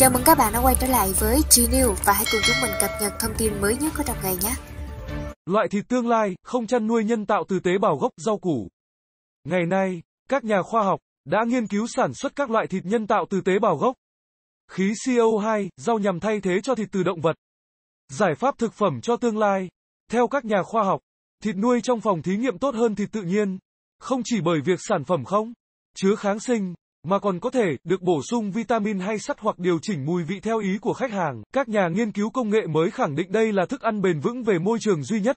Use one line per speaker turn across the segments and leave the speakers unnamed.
Chào mừng các bạn đã quay trở lại với G-News và hãy cùng chúng mình cập nhật thông tin mới nhất của trong ngày nhé. Loại thịt tương lai, không chăn nuôi nhân tạo từ tế bào gốc rau củ. Ngày nay, các nhà khoa học đã nghiên cứu sản xuất các loại thịt nhân tạo từ tế bào gốc. Khí CO2, rau nhằm thay thế cho thịt từ động vật. Giải pháp thực phẩm cho tương lai. Theo các nhà khoa học, thịt nuôi trong phòng thí nghiệm tốt hơn thịt tự nhiên, không chỉ bởi việc sản phẩm không chứa kháng sinh, mà còn có thể được bổ sung vitamin hay sắt hoặc điều chỉnh mùi vị theo ý của khách hàng. Các nhà nghiên cứu công nghệ mới khẳng định đây là thức ăn bền vững về môi trường duy nhất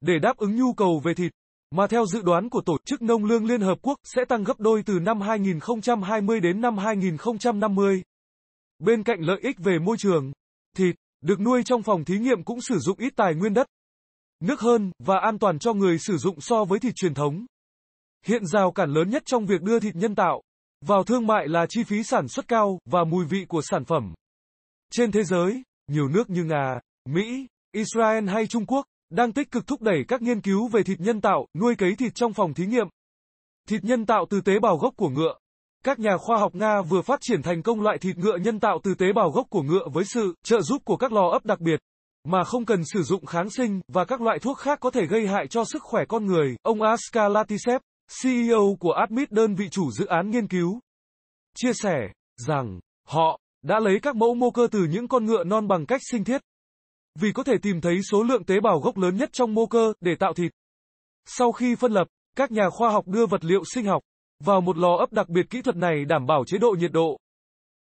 để đáp ứng nhu cầu về thịt mà theo dự đoán của Tổ chức Nông lương Liên Hợp Quốc sẽ tăng gấp đôi từ năm 2020 đến năm 2050. Bên cạnh lợi ích về môi trường, thịt, được nuôi trong phòng thí nghiệm cũng sử dụng ít tài nguyên đất, nước hơn, và an toàn cho người sử dụng so với thịt truyền thống. Hiện rào cản lớn nhất trong việc đưa thịt nhân tạo, vào thương mại là chi phí sản xuất cao và mùi vị của sản phẩm. Trên thế giới, nhiều nước như Nga, Mỹ, Israel hay Trung Quốc đang tích cực thúc đẩy các nghiên cứu về thịt nhân tạo, nuôi cấy thịt trong phòng thí nghiệm. Thịt nhân tạo từ tế bào gốc của ngựa. Các nhà khoa học Nga vừa phát triển thành công loại thịt ngựa nhân tạo từ tế bào gốc của ngựa với sự trợ giúp của các lò ấp đặc biệt mà không cần sử dụng kháng sinh và các loại thuốc khác có thể gây hại cho sức khỏe con người, ông Aska Latisev CEO của Admit đơn vị chủ dự án nghiên cứu, chia sẻ rằng họ đã lấy các mẫu mô cơ từ những con ngựa non bằng cách sinh thiết. Vì có thể tìm thấy số lượng tế bào gốc lớn nhất trong mô cơ để tạo thịt. Sau khi phân lập, các nhà khoa học đưa vật liệu sinh học vào một lò ấp đặc biệt kỹ thuật này đảm bảo chế độ nhiệt độ,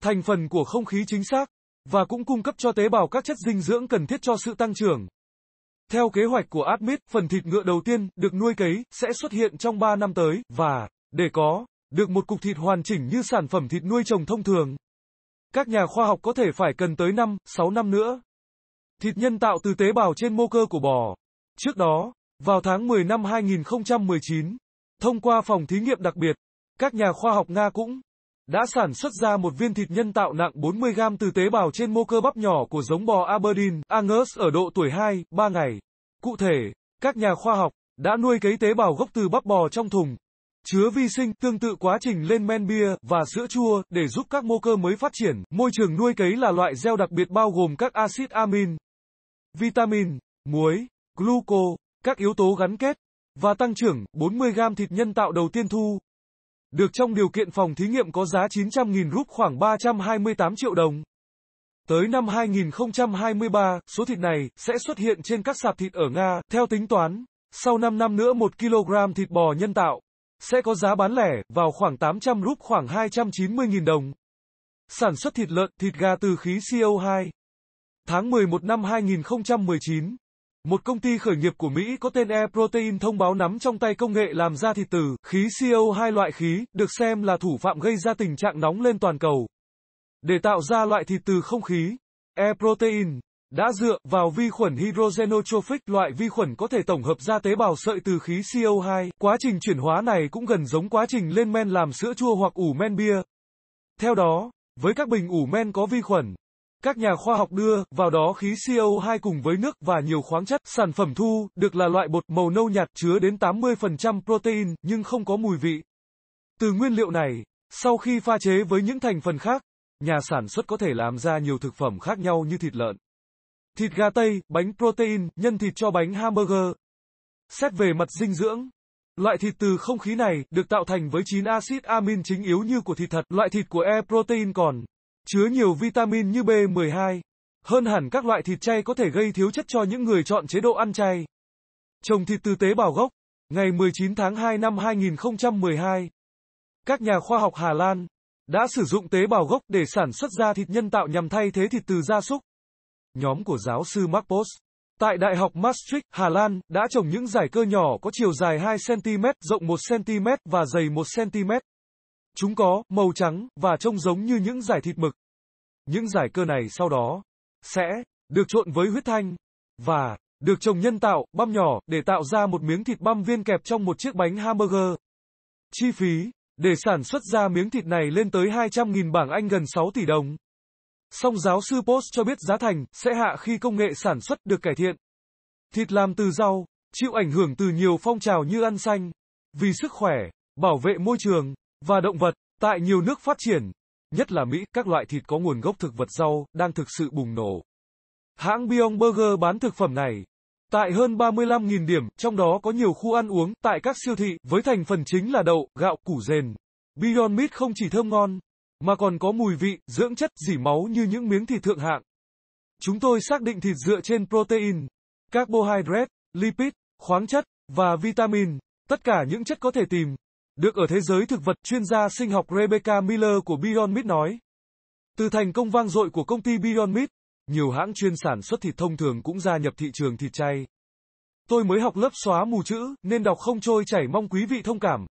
thành phần của không khí chính xác và cũng cung cấp cho tế bào các chất dinh dưỡng cần thiết cho sự tăng trưởng. Theo kế hoạch của Admit, phần thịt ngựa đầu tiên được nuôi cấy sẽ xuất hiện trong 3 năm tới, và để có được một cục thịt hoàn chỉnh như sản phẩm thịt nuôi trồng thông thường, các nhà khoa học có thể phải cần tới 5, 6 năm nữa. Thịt nhân tạo từ tế bào trên mô cơ của bò. Trước đó, vào tháng 10 năm 2019, thông qua phòng thí nghiệm đặc biệt, các nhà khoa học Nga cũng đã sản xuất ra một viên thịt nhân tạo nặng 40 gram từ tế bào trên mô cơ bắp nhỏ của giống bò Aberdeen Angus ở độ tuổi 2, 3 ngày. Cụ thể, các nhà khoa học đã nuôi cấy tế bào gốc từ bắp bò trong thùng chứa vi sinh tương tự quá trình lên men bia và sữa chua để giúp các mô cơ mới phát triển. Môi trường nuôi cấy là loại gieo đặc biệt bao gồm các axit amin, vitamin, muối, gluco, các yếu tố gắn kết và tăng trưởng 40 gram thịt nhân tạo đầu tiên thu được trong điều kiện phòng thí nghiệm có giá 900.000 rúp khoảng 328 triệu đồng. Tới năm 2023, số thịt này sẽ xuất hiện trên các sạp thịt ở Nga, theo tính toán. Sau 5 năm nữa 1 kg thịt bò nhân tạo sẽ có giá bán lẻ vào khoảng 800 rúp khoảng 290.000 đồng. Sản xuất thịt lợn, thịt gà từ khí CO2. Tháng 11 năm 2019, một công ty khởi nghiệp của Mỹ có tên Air Protein thông báo nắm trong tay công nghệ làm ra thịt từ khí CO2 loại khí, được xem là thủ phạm gây ra tình trạng nóng lên toàn cầu. Để tạo ra loại thịt từ không khí, Air Protein đã dựa vào vi khuẩn hydrogenotrophic, loại vi khuẩn có thể tổng hợp ra tế bào sợi từ khí CO2. Quá trình chuyển hóa này cũng gần giống quá trình lên men làm sữa chua hoặc ủ men bia. Theo đó, với các bình ủ men có vi khuẩn, các nhà khoa học đưa vào đó khí CO2 cùng với nước và nhiều khoáng chất. Sản phẩm thu được là loại bột màu nâu nhạt chứa đến 80% protein nhưng không có mùi vị. Từ nguyên liệu này, sau khi pha chế với những thành phần khác, nhà sản xuất có thể làm ra nhiều thực phẩm khác nhau như thịt lợn, thịt gà tây, bánh protein, nhân thịt cho bánh hamburger. Xét về mặt dinh dưỡng, loại thịt từ không khí này được tạo thành với 9 axit amin chính yếu như của thịt thật, loại thịt của E-protein còn chứa nhiều vitamin như B12. Hơn hẳn các loại thịt chay có thể gây thiếu chất cho những người chọn chế độ ăn chay. Trồng thịt từ tế bào gốc, ngày 19 tháng 2 năm 2012. Các nhà khoa học Hà Lan đã sử dụng tế bào gốc để sản xuất ra thịt nhân tạo nhằm thay thế thịt từ gia súc. Nhóm của giáo sư Mark Post tại Đại học Maastricht, Hà Lan đã trồng những giải cơ nhỏ có chiều dài 2 cm, rộng 1 cm và dày 1 cm. Chúng có màu trắng và trông giống như những giải thịt mực. Những giải cơ này sau đó sẽ được trộn với huyết thanh và được trồng nhân tạo, băm nhỏ để tạo ra một miếng thịt băm viên kẹp trong một chiếc bánh hamburger. Chi phí để sản xuất ra miếng thịt này lên tới 200.000 bảng Anh gần 6 tỷ đồng. Song giáo sư Post cho biết giá thành sẽ hạ khi công nghệ sản xuất được cải thiện. Thịt làm từ rau chịu ảnh hưởng từ nhiều phong trào như ăn xanh, vì sức khỏe, bảo vệ môi trường, và động vật. Tại nhiều nước phát triển, nhất là Mỹ, các loại thịt có nguồn gốc thực vật rau đang thực sự bùng nổ. Hãng Beyond Burger bán thực phẩm này tại hơn 35.000 điểm, trong đó có nhiều khu ăn uống tại các siêu thị với thành phần chính là đậu, gạo, củ rền. Beyond Meat không chỉ thơm ngon mà còn có mùi vị, dưỡng chất, dỉ máu như những miếng thịt thượng hạng. Chúng tôi xác định thịt dựa trên protein, carbohydrate, lipid, khoáng chất và vitamin, tất cả những chất có thể tìm được ở thế giới thực vật, chuyên gia sinh học Rebecca Miller của Beyond Meat nói. Từ thành công vang dội của công ty Beyond Meat, nhiều hãng chuyên sản xuất thịt thông thường cũng gia nhập thị trường thịt chay. Tôi mới học lớp xóa mù chữ, nên đọc không trôi chảy mong quý vị thông cảm.